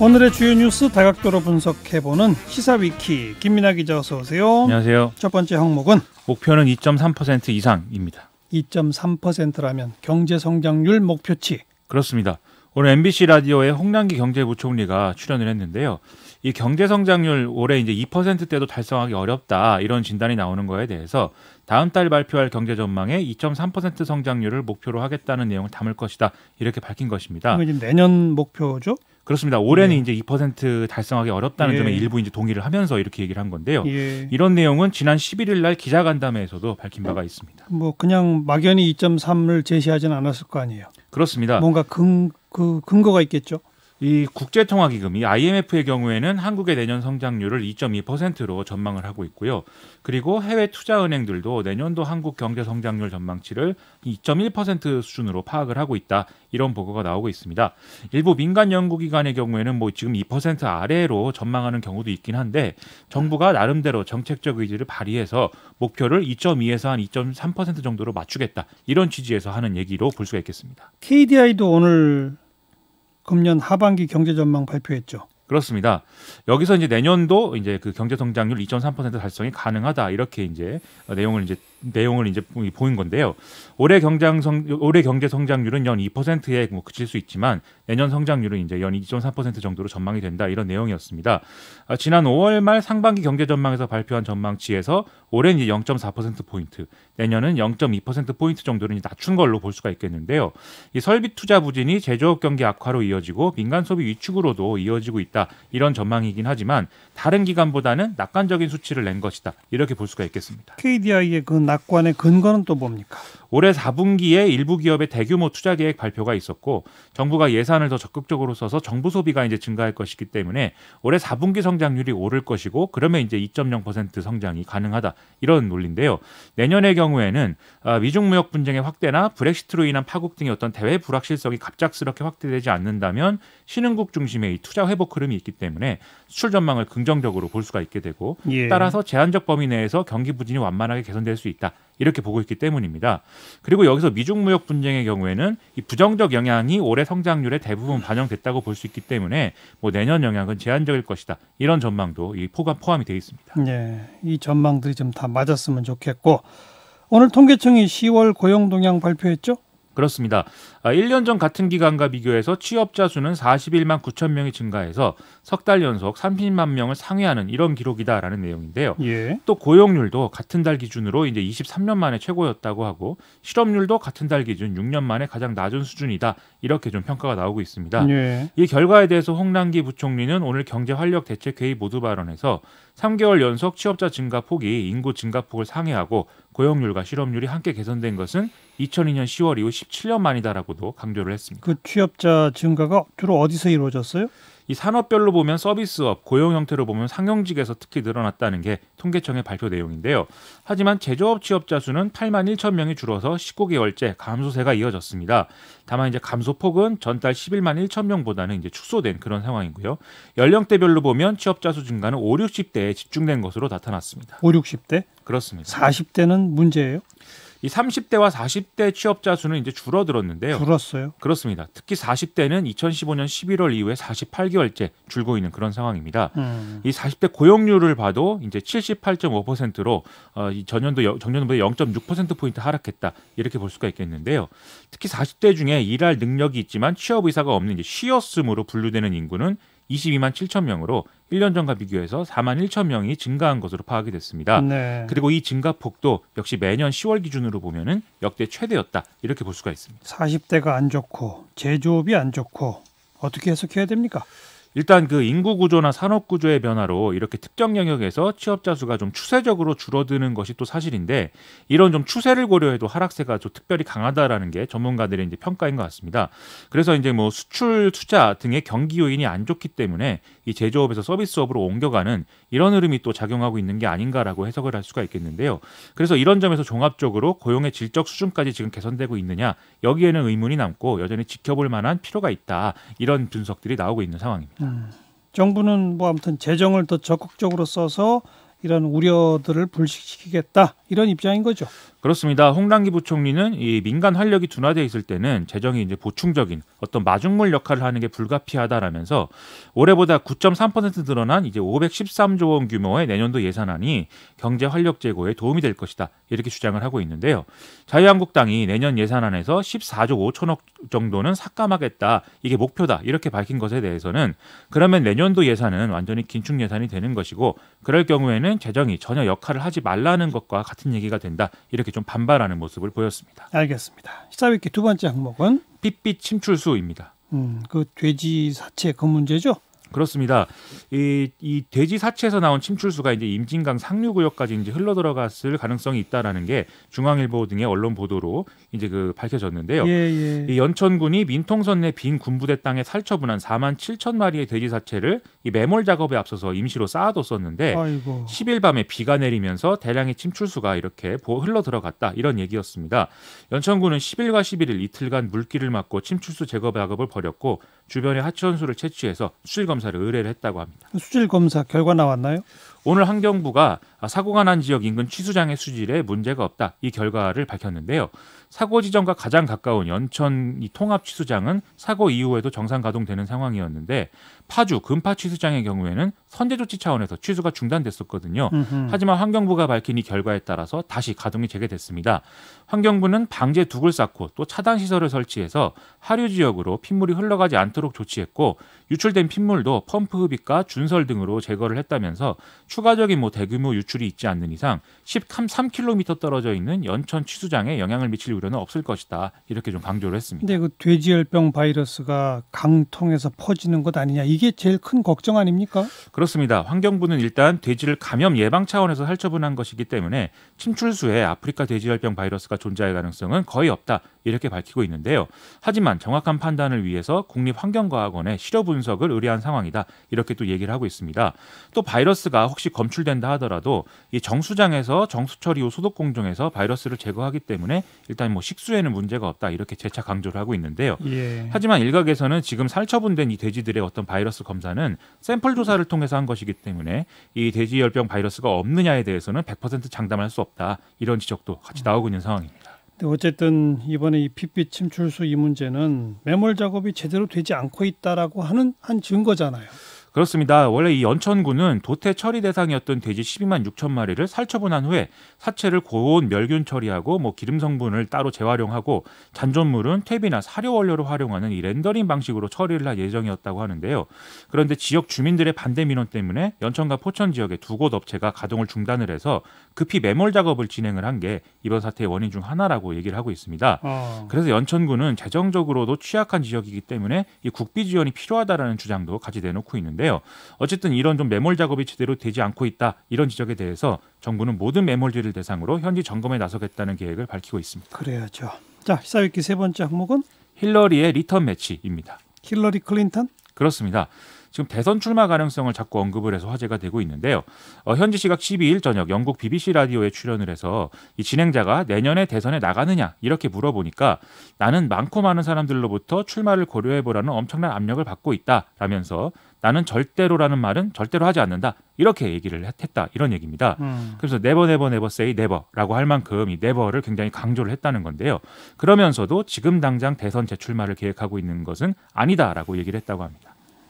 오늘의 주요 뉴스 다각도로 분석해보는 시사위키 김민아 기자 어서 오세요. 안녕하세요. 첫 번째 항목은 목표는 2.3% 이상입니다. 2.3%라면 경제 성장률 목표치. 그렇습니다. 오늘 MBC 라디오에 홍남기 경제부총리가 출연을 했는데요. 이 경제 성장률 올해 이제 2%대도 달성하기 어렵다 이런 진단이 나오는 거에 대해서 다음 달 발표할 경제 전망에 2.3% 성장률을 목표로 하겠다는 내용을 담을 것이다 이렇게 밝힌 것입니다. 그럼 이제 내년 목표죠? 그렇습니다. 올해는 예. 이제 2% 달성하기 어렵다는 예. 점에 일부 이제 동의를 하면서 이렇게 얘기를 한 건데요. 예. 이런 내용은 지난 11일 날 기자간담회에서도 밝힌 바가 있습니다. 뭐 그냥 막연히 2.3을 제시하진 않았을 거 아니에요. 그렇습니다. 뭔가 근, 그 근거가 있겠죠. 이 국제통화기금이 IMF의 경우에는 한국의 내년 성장률을 2.2%로 전망을 하고 있고요. 그리고 해외 투자은행들도 내년도 한국 경제 성장률 전망치를 2.1% 수준으로 파악을 하고 있다. 이런 보고가 나오고 있습니다. 일부 민간 연구기관의 경우에는 뭐 지금 2% 아래로 전망하는 경우도 있긴 한데 정부가 나름대로 정책적 의지를 발휘해서 목표를 2.2에서 한 2.3% 정도로 맞추겠다. 이런 취지에서 하는 얘기로 볼 수가 있겠습니다. KDI도 오늘 금년 하반기 경제 전망 발표했죠. 그렇습니다. 여기서 이제 내년도 이제 그 경제 성장률 2.3% 달성이 가능하다 이렇게 이제 내용을 이제 내용을 이제 보인 건데요. 올해 경장 성 올해 경제 성장률은 연 2%에 뭐 그칠 수 있지만 내년 성장률은 이제 연2.4% 정도로 전망이 된다 이런 내용이었습니다. 아, 지난 5월 말 상반기 경제 전망에서 발표한 전망치에서 올해는 0.4% 포인트, 내년은 0.2% 포인트 정도는 낮춘 걸로 볼 수가 있겠는데요. 이 설비 투자 부진이 제조업 경기 악화로 이어지고 민간 소비 위축으로도 이어지고 있다 이런 전망이긴 하지만 다른 기간보다는 낙관적인 수치를 낸 것이다 이렇게 볼 수가 있겠습니다. KDI의 근 그 낙관의 근거는 또 뭡니까? 올해 4분기에 일부 기업의 대규모 투자 계획 발표가 있었고 정부가 예산을 더 적극적으로 써서 정부 소비가 이제 증가할 것이기 때문에 올해 4분기 성장률이 오를 것이고 그러면 이제 2.0% 성장이 가능하다 이런 논리인데요. 내년의 경우에는 아, 미중 무역 분쟁의 확대나 브렉시트로 인한 파국 등의 어떤 대외 불확실성이 갑작스럽게 확대되지 않는다면 신흥국 중심의 투자 회복 흐름이 있기 때문에 수출 전망을 긍정적으로 볼 수가 있게 되고 예. 따라서 제한적 범위 내에서 경기 부진이 완만하게 개선될 수 있다. 이렇게 보고 있기 때문입니다. 그리고 여기서 미중 무역 분쟁의 경우에는 이 부정적 영향이 올해 성장률에 대부분 반영됐다고 볼 수 있기 때문에 뭐 내년 영향은 제한적일 것이다. 이런 전망도 이 포함, 포함이 되어 있습니다. 네, 이 전망들이 좀 다 맞았으면 좋겠고 오늘 통계청이 10월 고용 동향 발표했죠? 그렇습니다. 1년 아, 전 같은 기간과 비교해서 취업자 수는 41만 9천 명이 증가해서 석 달 연속 30만 명을 상회하는 이런 기록이다라는 내용인데요. 예. 또 고용률도 같은 달 기준으로 이제 23년 만에 최고였다고 하고 실업률도 같은 달 기준 6년 만에 가장 낮은 수준이다 이렇게 좀 평가가 나오고 있습니다. 예. 이 결과에 대해서 홍남기 부총리는 오늘 경제활력대책회의 모두 발언에서 3개월 연속 취업자 증가 폭이 인구 증가폭을 상회하고 고용률과 실업률이 함께 개선된 것은 2002년 10월 이후 17년 만이다라고도 강조를 했습니다. 그 취업자 증가가 주로 어디서 이루어졌어요? 이 산업별로 보면 서비스업, 고용 형태로 보면 상용직에서 특히 늘어났다는 게 통계청의 발표 내용인데요. 하지만 제조업 취업자 수는 8만 1천 명이 줄어서 19개월째 감소세가 이어졌습니다. 다만 이제 감소폭은 전달 11만 1천 명보다는 이제 축소된 그런 상황이고요. 연령대별로 보면 취업자 수 증가는 5, 60대에 집중된 것으로 나타났습니다. 5, 60대? 그렇습니다. 40대는 문제예요? 이 30대와 40대 취업자 수는 이제 줄어들었는데요. 줄었어요? 그렇습니다. 특히 40대는 2015년 11월 이후에 48개월째 줄고 있는 그런 상황입니다. 음. 이 40대 고용률을 봐도 이제 78.5%로 어, 이 전년도 전년도보다 0.6% 포인트 하락했다 이렇게 볼 수가 있겠는데요. 특히 40대 중에 일할 능력이 있지만 취업 의사가 없는 이제 쉬었음으로 분류되는 인구는 22만 7천 명으로 1년 전과 비교해서 4만 1천 명이 증가한 것으로 파악이 됐습니다. 네. 그리고 이 증가폭도 역시 매년 10월 기준으로 보면 역대 최대였다 이렇게 볼 수가 있습니다. 40대가 안 좋고 제조업이 안 좋고 어떻게 해석해야 됩니까? 일단 그 인구 구조나 산업 구조의 변화로 이렇게 특정 영역에서 취업자 수가 좀 추세적으로 줄어드는 것이 또 사실인데 이런 좀 추세를 고려해도 하락세가 좀 특별히 강하다라는 게 전문가들의 이제 평가인 것 같습니다. 그래서 이제 뭐 수출 투자 등의 경기 요인이 안 좋기 때문에 이 제조업에서 서비스업으로 옮겨가는 이런 흐름이 또 작용하고 있는 게 아닌가라고 해석을 할 수가 있겠는데요. 그래서 이런 점에서 종합적으로 고용의 질적 수준까지 지금 개선되고 있느냐 여기에는 의문이 남고 여전히 지켜볼 만한 필요가 있다 이런 분석들이 나오고 있는 상황입니다. 음. 정부는 뭐 아무튼 재정을 더 적극적으로 써서 이런 우려들을 불식시키겠다 이런 입장인 거죠. 그렇습니다. 홍남기 부총리는 이 민간 활력이 둔화되어 있을 때는 재정이 이제 보충적인 어떤 마중물 역할을 하는 게 불가피하다라면서 올해보다 9.3% 늘어난 이제 513조 원 규모의 내년도 예산안이 경제 활력 제고에 도움이 될 것이다 이렇게 주장을 하고 있는데요. 자유한국당이 내년 예산안에서 14조 5천억 정도는 삭감하겠다 이게 목표다 이렇게 밝힌 것에 대해서는 그러면 내년도 예산은 완전히 긴축 예산이 되는 것이고 그럴 경우에는 재정이 전혀 역할을 하지 말라는 것과 같. 같은 얘기가 된다. 이렇게 좀 반발하는 모습을 보였습니다. 알겠습니다. 시사위키 두 번째 항목은 핏빛 침출수입니다. 음, 그 돼지 사체 그 문제죠? 그렇습니다. 이, 이 돼지 사체에서 나온 침출수가 이제 임진강 상류구역까지 이제 흘러 들어갔을 가능성이 있다라는 게 중앙일보 등의 언론 보도로 이제 그 밝혀졌는데요. 예, 예. 이 연천군이 민통선 내 빈 군부대 땅에 살처분한 4만 7천 마리의 돼지 사체를 이 매몰 작업에 앞서서 임시로 쌓아뒀었는데 아이고. 10일 밤에 비가 내리면서 대량의 침출수가 이렇게 흘러 들어갔다 이런 얘기였습니다. 연천군은 10일과 11일 이틀간 물기를 막고 침출수 제거 작업을 벌였고 주변의 하천수를 채취해서 수질검 검사를 의뢰를 했다고 합니다. 수질 검사 결과 나왔나요? 오늘 환경부가 사고가 난 지역 인근 취수장의 수질에 문제가 없다 이 결과를 밝혔는데요. 사고 지점과 가장 가까운 연천 통합 취수장은 사고 이후에도 정상 가동되는 상황이었는데 파주 금파 취수장의 경우에는 선제 조치 차원에서 취수가 중단됐었거든요. 음흠. 하지만 환경부가 밝힌 이 결과에 따라서 다시 가동이 재개됐습니다. 환경부는 방제 두굴 쌓고 또 차단 시설을 설치해서 하류 지역으로 핏물이 흘러가지 않도록 조치했고 유출된 핏물도 펌프 흡입과 준설 등으로 제거를 했다면서 추가적인 뭐 대규모 유출이 있지 않는 이상 13km 떨어져 있는 연천 취수장에 영향을 미칠 우려는 없을 것이다. 이렇게 좀 강조를 했습니다. 근데 그 돼지열병 바이러스가 강통에서 퍼지는 것 아니냐 이게 제일 큰 걱정 아닙니까? 그렇습니다. 환경부는 일단 돼지를 감염 예방 차원에서 살처분한 것이기 때문에 침출수에 아프리카 돼지열병 바이러스가 존재할 가능성은 거의 없다. 이렇게 밝히고 있는데요. 하지만 정확한 판단을 위해서 국립환경과학원에 실효 분석을 의뢰한 상황이다. 이렇게 또 얘기를 하고 있습니다. 또 바이러스가 혹시 검출된다 하더라도 이 정수장에서 정수처리 후 소독 공정에서 바이러스를 제거하기 때문에 일단 뭐 식수에는 문제가 없다 이렇게 재차 강조를 하고 있는데요. 예. 하지만 일각에서는 지금 살처분된 이 돼지들의 어떤 바이러스 검사는 샘플 조사를 통해서 한 것이기 때문에 이 돼지 열병 바이러스가 없느냐에 대해서는 100% 장담할 수 없다 이런 지적도 같이 나오고 있는 상황입니다. 어쨌든 이번에 이 핏빛 침출수 이 문제는 매몰 작업이 제대로 되지 않고 있다라고 하는 한 증거잖아요. 그렇습니다. 원래 이 연천군은 도태 처리 대상이었던 돼지 12만 6천 마리를 살처분한 후에 사체를 고온 멸균 처리하고 뭐 기름 성분을 따로 재활용하고 잔존물은 퇴비나 사료 원료로 활용하는 이 렌더링 방식으로 처리를 할 예정이었다고 하는데요. 그런데 지역 주민들의 반대 민원 때문에 연천과 포천 지역의 두 곳 업체가 가동을 중단을 해서 급히 매몰 작업을 진행을 한 게 이번 사태의 원인 중 하나라고 얘기를 하고 있습니다. 어. 그래서 연천군은 재정적으로도 취약한 지역이기 때문에 이 국비 지원이 필요하다라는 주장도 같이 내놓고 있는데 있데요 어쨌든 이런 좀 매몰 작업이 제대로 되지 않고 있다 이런 지적에 대해서 정부는 모든 매몰지를 대상으로 현지 점검에 나서겠다는 계획을 밝히고 있습니다. 그래야죠. 자 시사위키 세 번째 항목은 힐러리의 리턴 매치입니다. 힐러리 클린턴? 그렇습니다. 지금 대선 출마 가능성을 자꾸 언급을 해서 화제가 되고 있는데요. 어, 현지 시각 12일 저녁 영국 BBC 라디오에 출연을 해서 이 진행자가 내년에 대선에 나가느냐 이렇게 물어보니까 나는 많고 많은 사람들로부터 출마를 고려해보라는 엄청난 압력을 받고 있다라면서 나는 절대로라는 말은 절대로 하지 않는다 이렇게 얘기를 했다 이런 얘기입니다. 음. 그래서 네버 네버 네버 세이 네버라고 할 만큼 이 네버를 굉장히 강조를 했다는 건데요. 그러면서도 지금 당장 대선 재출마를 계획하고 있는 것은 아니다라고 얘기를 했다고 합니다.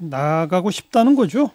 나가고 싶다는 거죠.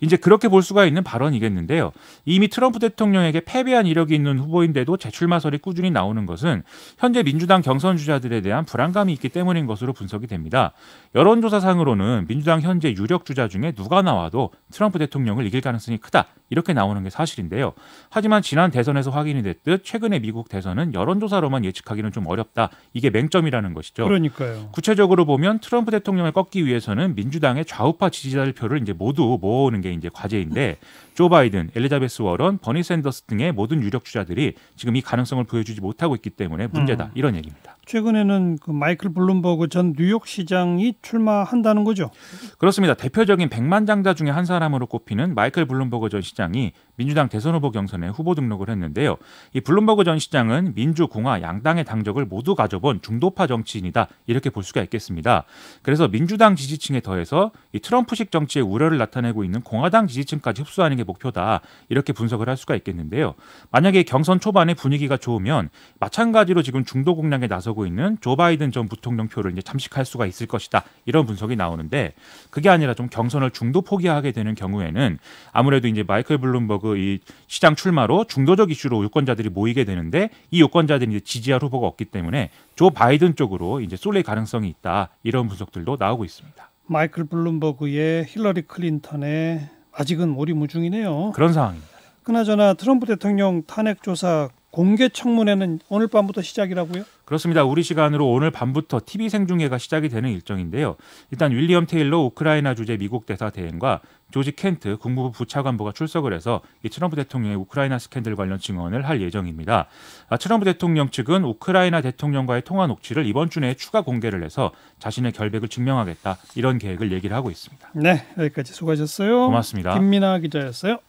이제 그렇게 볼 수가 있는 발언이겠는데요. 이미 트럼프 대통령에게 패배한 이력이 있는 후보인데도 제출마설이 꾸준히 나오는 것은 현재 민주당 경선 주자들에 대한 불안감이 있기 때문인 것으로 분석이 됩니다. 여론조사상으로는 민주당 현재 유력 주자 중에 누가 나와도 트럼프 대통령을 이길 가능성이 크다 이렇게 나오는 게 사실인데요. 하지만 지난 대선에서 확인이 됐듯 최근의 미국 대선은 여론조사로만 예측하기는 좀 어렵다. 이게 맹점이라는 것이죠. 그러니까요. 구체적으로 보면 트럼프 대통령을 꺾기 위해서는 민주당의 좌우파 지지자들 표를 이제 모두 모 모으는 게 이제 과제인데 조 바이든, 엘리자베스 워런, 버니 샌더스 등의 모든 유력 주자들이 지금 이 가능성을 보여주지 못하고 있기 때문에 문제다 음. 이런 얘기입니다. 최근에는 그 마이클 블룸버그 전 뉴욕시장이 출마한다는 거죠? 그렇습니다. 대표적인 백만장자 중에 한 사람으로 꼽히는 마이클 블룸버그 전 시장이 민주당 대선 후보 경선에 후보 등록을 했는데요. 이 블룸버그 전 시장은 민주 공화 양당의 당적을 모두 가져본 중도파 정치인이다 이렇게 볼 수가 있겠습니다. 그래서 민주당 지지층에 더해서 이 트럼프식 정치의 우려를 나타내고 있는 공화당 지지층까지 흡수하는 게게 목표다 이렇게 분석을 할 수가 있겠는데요. 만약에 경선 초반에 분위기가 좋으면 마찬가지로 지금 중도 공략에 나서고 있는 조 바이든 전 부통령 표를 이제 잠식할 수가 있을 것이다 이런 분석이 나오는데 그게 아니라 좀 경선을 중도 포기하게 되는 경우에는 아무래도 이제 마이클 블룸버그 이 시장 출마로 중도적 이슈로 유권자들이 모이게 되는데 이 유권자들이 지지할 후보가 없기 때문에 조 바이든 쪽으로 이제 쏠릴 가능성이 있다 이런 분석들도 나오고 있습니다. 마이클 블룸버그의 힐러리 클린턴의 아직은 오리무중이네요. 그런 상황입니다. 그나저나 트럼프 대통령 탄핵 조사 공개 청문회는 오늘 밤부터 시작이라고요? 그렇습니다. 우리 시간으로 오늘 밤부터 TV 생중계가 시작이 되는 일정인데요. 일단 윌리엄 테일러 우크라이나 주재 미국 대사 대행과 조지 켄트 국무부 부차관보가 출석을 해서 이 트럼프 대통령의 우크라이나 스캔들 관련 증언을 할 예정입니다. 아, 트럼프 대통령 측은 우크라이나 대통령과의 통화 녹취를 이번 주 내에 추가 공개를 해서 자신의 결백을 증명하겠다 이런 계획을 얘기를 하고 있습니다. 네, 여기까지 수고하셨어요. 고맙습니다. 김민아 기자였어요.